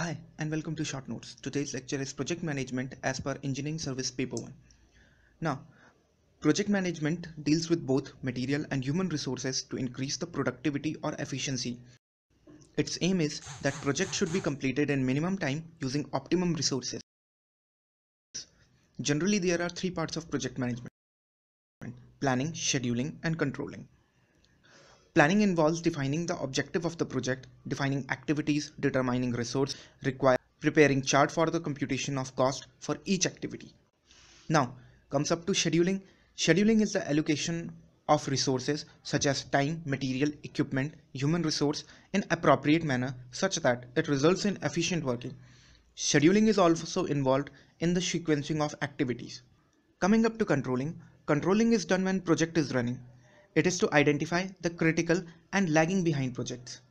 Hi and welcome to Short Notes. Today's lecture is Project Management as per Engineering Service Paper 1. Now, project management deals with both material and human resources to increase the productivity or efficiency. Its aim is that projects should be completed in minimum time using optimum resources. Generally, there are three parts of project management planning, scheduling, and controlling. Planning involves defining the objective of the project, defining activities, determining resource required, preparing chart for the computation of cost for each activity. Now comes up to scheduling. Scheduling is the allocation of resources such as time, material, equipment, human resource in appropriate manner such that it results in efficient working. Scheduling is also involved in the sequencing of activities. Coming up to controlling, controlling is done when project is running it is to identify the critical and lagging behind projects.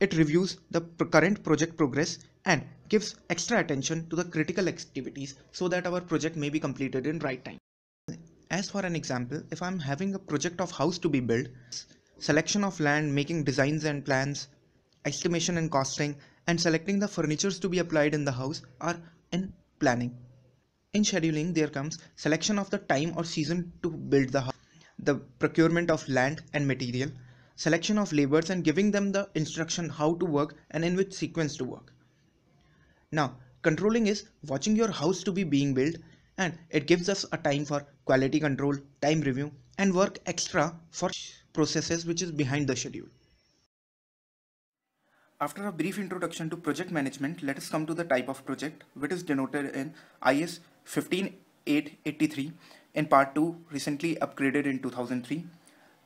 It reviews the current project progress and gives extra attention to the critical activities so that our project may be completed in right time. As for an example, if I'm having a project of house to be built, selection of land, making designs and plans, estimation and costing, and selecting the furnitures to be applied in the house are in planning. In scheduling, there comes selection of the time or season to build the house the procurement of land and material, selection of laborers and giving them the instruction how to work and in which sequence to work. Now, controlling is watching your house to be being built and it gives us a time for quality control, time review and work extra for processes which is behind the schedule. After a brief introduction to project management, let us come to the type of project which is denoted in IS 15883 in part 2 recently upgraded in 2003.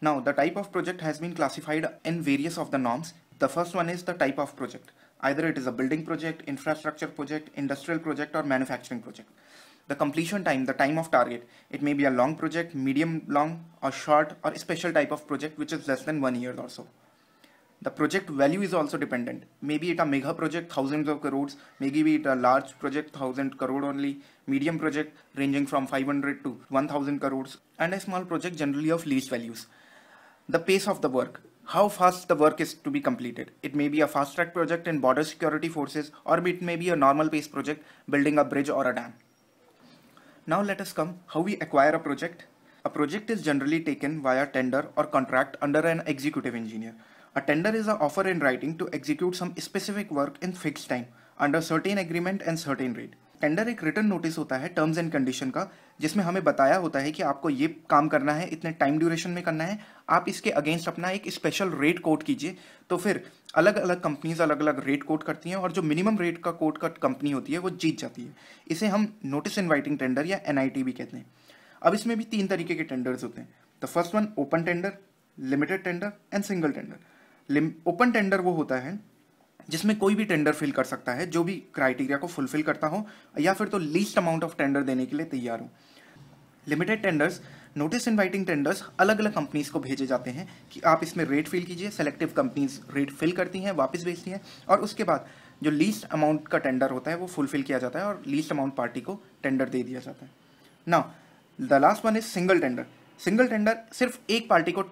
Now the type of project has been classified in various of the norms. The first one is the type of project. Either it is a building project, infrastructure project, industrial project or manufacturing project. The completion time, the time of target, it may be a long project, medium long or short or special type of project which is less than one year or so the project value is also dependent maybe it a mega project thousands of crores maybe it a large project thousand crore only medium project ranging from 500 to 1000 crores and a small project generally of least values the pace of the work how fast the work is to be completed it may be a fast track project in border security forces or it may be a normal pace project building a bridge or a dam now let us come how we acquire a project a project is generally taken via tender or contract under an executive engineer A tender is an offer in writing to execute some specific work in fixed time under certain agreement and certain rate tender एक return notice होता है terms and condition का जिसमें हमें बताया होता है कि आपको ये काम करना है इतने टाइम ड्यूरेशन में करना है आप इसके अगेंस्ट अपना एक स्पेशल रेट कोट कीजिए तो फिर अलग अलग कंपनीज अलग अलग रेट कोट करती हैं और जो मिनिमम रेट का कोट का कंपनी होती है वो जीत जाती है इसे हम नोटिस इन्वाइटिंग टेंडर या एन भी कहते हैं अब इसमें भी तीन तरीके के टेंडर्स होते हैं the first one open tender limited tender and single tender open tender वो होता है जिसमें कोई भी टेंडर फिल कर सकता है जो भी क्राइटेरिया को फुलफिल करता हो या फिर तो लीस्ट अमाउंट ऑफ टेंडर देने के लिए तैयार हो limited tenders notice inviting tenders अलग अलग कंपनीज को भेजे जाते हैं कि आप इसमें रेट फिल कीजिए सेलेक्टिव कंपनीज रेट फिल करती हैं वापस भेजती हैं और उसके बाद जो लीस्ट अमाउंट का टेंडर होता है वो फुलफिल किया जाता है और लीस्ट अमाउंट पार्टी को टेंडर दे दिया जाता है ना the last one is single tender single tender सिर्फ एक पार्टी को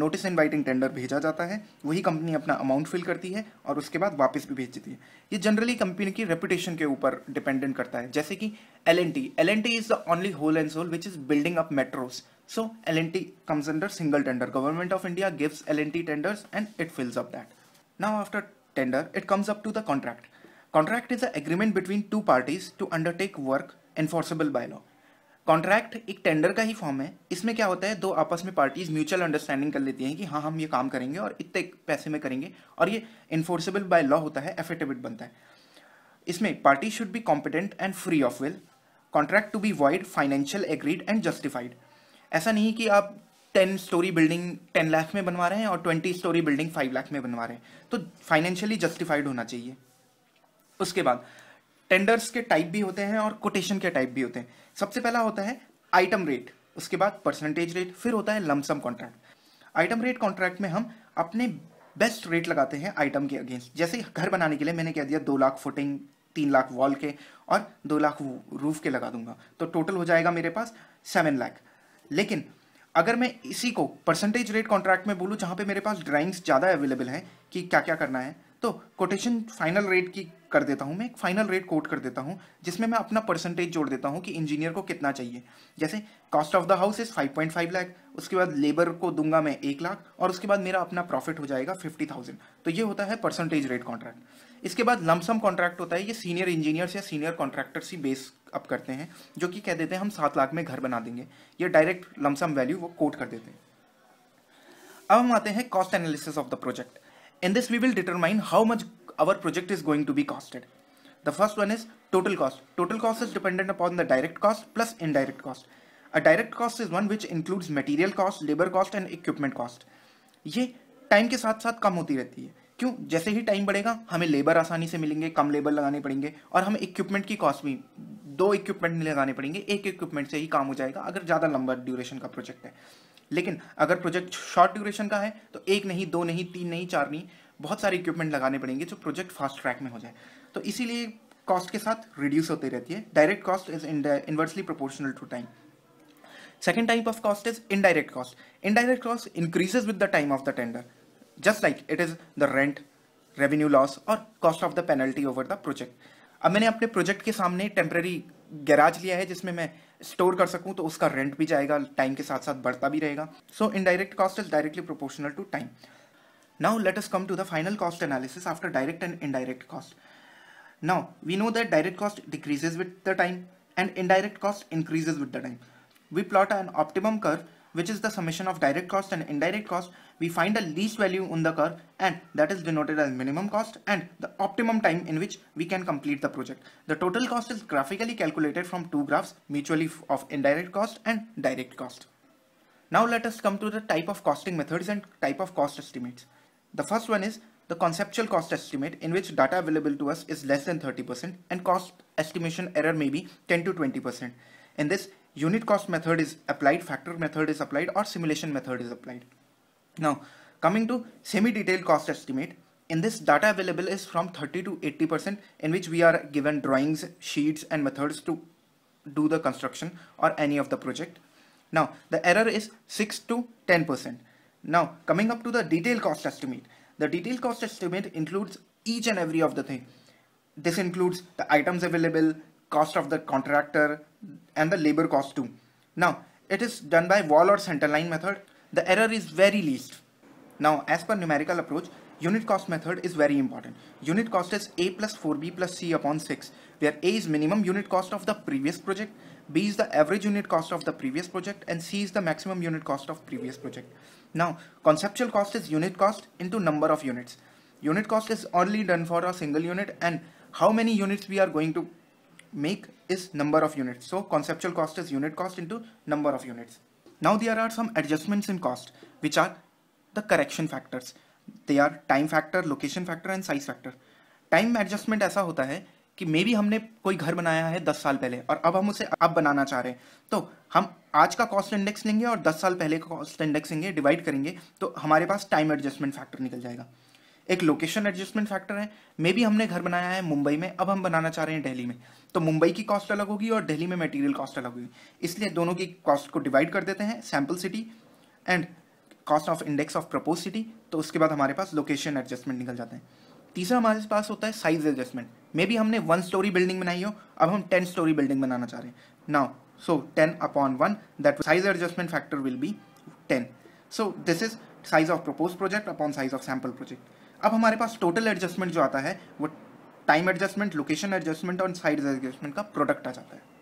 नोटिस इनवाइटिंग टेंडर भेजा जाता है वही कंपनी अपना अमाउंट फिल करती है और उसके बाद वापस भी भेज देती है ये जनरली कंपनी की रेपुटेशन के ऊपर डिपेंडेंट करता है जैसे कि L N T L N T is the only whole and sole which is building up metros so L N T comes under single tender government of India gives L N T tenders and it fills up that now after tender it comes up to the contract contract is a agreement between two parties to undertake work enforceable by law contract एक tender का ही form है इसमें क्या होता है दो आपस में पार्टीज म्यूचुअल अंडरस्टैंडिंग कर लेती हैं कि हाँ हम ये काम करेंगे और इतने पैसे में करेंगे और ये इन्फोर्सेबल बाय लॉ होता है एफिडेविट बनता है इसमें party should be competent and free of will contract to be wide financial agreed and justified ऐसा नहीं कि आप ten story building ten lakh में बनवा रहे हैं और twenty story building five lakh में बनवा रहे हैं तो फाइनेंशियली जस्टिफाइड होना चाहिए उसके बाद टेंडर्स के टाइप भी होते हैं और कोटेशन के टाइप भी होते हैं सबसे पहला होता है आइटम रेट उसके बाद परसेंटेज रेट फिर होता है lump sum contract item rate contract में हम अपने बेस्ट रेट लगाते हैं आइटम के अगेंस्ट जैसे घर बनाने के लिए मैंने कह दिया दो लाख फुटिंग तीन लाख वॉल के और दो लाख रूफ के लगा दूंगा तो टोटल हो जाएगा मेरे पास सेवन लाख लेकिन अगर मैं इसी को परसेंटेज रेट कॉन्ट्रैक्ट में बोलूँ जहाँ पे मेरे पास ड्राइंग्स ज़्यादा अवेलेबल हैं कि क्या क्या करना है तो कोटेशन फाइनल रेट की कर देता हूँ मैं एक फाइनल रेट कोट कर देता हूँ जिसमें मैं अपना परसेंटेज जोड़ देता हूँ कि इंजीनियर को कितना चाहिए जैसे cost of the house is 5.5 lakh उसके बाद लेबर को दूंगा मैं एक लाख और उसके बाद मेरा अपना प्रॉफिट हो जाएगा थाउजेंड तो ये होता है परसेंटेज रेट कॉन्ट्रैक्ट इसके बाद लमसम कॉन्ट्रैक्ट होता है ये सीनियर इंजीनियर्स या सीनियर कॉन्ट्रैक्टर्स ही बेस अप करते हैं जो कि कह देते हैं हम सात लाख में घर बना देंगे ये डायरेक्ट लमसम वैल्यू वो कोट कर देते हैं अब हम आते हैं cost analysis of the project In this we will determine how much our project is going to be costed. The first one is total cost. Total cost is dependent upon the direct cost plus indirect cost. A direct cost is one which includes material cost, labor cost and equipment cost. ये time के साथ साथ कम होती रहती है क्यों जैसे ही time बढ़ेगा हमें labor आसानी से मिलेंगे कम labor लगाने पड़ेंगे और हमें equipment की cost भी दो equipment नहीं लगाने पड़ेंगे एक equipment से ही काम हो जाएगा अगर ज़्यादा लंबा duration का project है लेकिन अगर प्रोजेक्ट शॉर्ट ड्यूरेशन का है तो एक नहीं दो नहीं तीन नहीं चार नहीं बहुत सारे इक्विपमेंट लगाने पड़ेंगे जो प्रोजेक्ट फास्ट ट्रैक में हो जाए तो इसीलिए कॉस्ट के साथ रिड्यूस होती रहती है direct cost is inversely proportional to time second type of cost is indirect cost indirect cost increases with the time of the tender just like it is the rent revenue loss और cost of the penalty over the project अब मैंने अपने project के सामने temporary garage लिया है जिसमें मैं स्टोर कर सकूं तो उसका रेंट भी जाएगा टाइम के साथ साथ बढ़ता भी रहेगा so indirect cost is directly proportional to time now let us come to the final cost analysis after direct and indirect cost now we know that direct cost decreases with the time and indirect cost increases with the time we plot an optimum curve which is the summation of direct cost and indirect cost, we find the least value on the curve and that is denoted as minimum cost and the optimum time in which we can complete the project. The total cost is graphically calculated from two graphs mutually of indirect cost and direct cost. Now let us come to the type of costing methods and type of cost estimates. The first one is the conceptual cost estimate in which data available to us is less than 30% and cost estimation error may be 10 to 20%. In this, unit cost method is applied, factor method is applied or simulation method is applied. Now coming to semi-detailed cost estimate, in this data available is from 30 to 80% in which we are given drawings, sheets and methods to do the construction or any of the project. Now the error is 6 to 10%. Now coming up to the detailed cost estimate. The detailed cost estimate includes each and every of the thing. This includes the items available, cost of the contractor and the labor cost too. Now it is done by wall or center line method. The error is very least. Now as per numerical approach unit cost method is very important. Unit cost is a plus 4b plus c upon 6 where a is minimum unit cost of the previous project, b is the average unit cost of the previous project and c is the maximum unit cost of previous project. Now conceptual cost is unit cost into number of units. Unit cost is only done for a single unit and how many units we are going to make is number of units. So conceptual cost is unit cost into number of units. Now there are some adjustments in cost which are the correction factors. They are time factor, location factor and size factor. Time adjustment ऐसा होता है कि मे be हमने कोई घर बनाया है दस साल पहले और अब हम उसे अब बनाना चाह रहे हैं तो हम आज का कॉस्ट इंडेक्स लेंगे और दस साल पहले का कॉस्ट इंडेक्स लेंगे डिवाइड करेंगे तो हमारे पास टाइम एडजस्टमेंट फैक्टर निकल जाएगा एक लोकेशन एडजस्टमेंट फैक्टर है मे भी हमने घर बनाया है मुंबई में अब हम बनाना चाह रहे हैं दिल्ली में तो मुंबई की कॉस्ट अलग होगी और दिल्ली में मटेरियल कॉस्ट अलग होगी इसलिए दोनों की कॉस्ट को डिवाइड कर देते हैं sample city and cost of index of propose city तो उसके बाद हमारे पास लोकेशन एडजस्टमेंट निकल जाते हैं तीसरा हमारे पास होता है साइज एडजस्टमेंट मे बी हमने वन स्टोरी बिल्डिंग बनाई हो अब हम टेन स्टोरी बिल्डिंग बनाना चाह रहे हैं now so ten upon one that size adjustment factor will be ten so this is size of propose project upon size of sample project अब हमारे पास टोटल एडजस्टमेंट जो आता है वो टाइम एडजस्टमेंट लोकेशन एडजस्टमेंट और साइड एडजस्टमेंट का product आ जाता है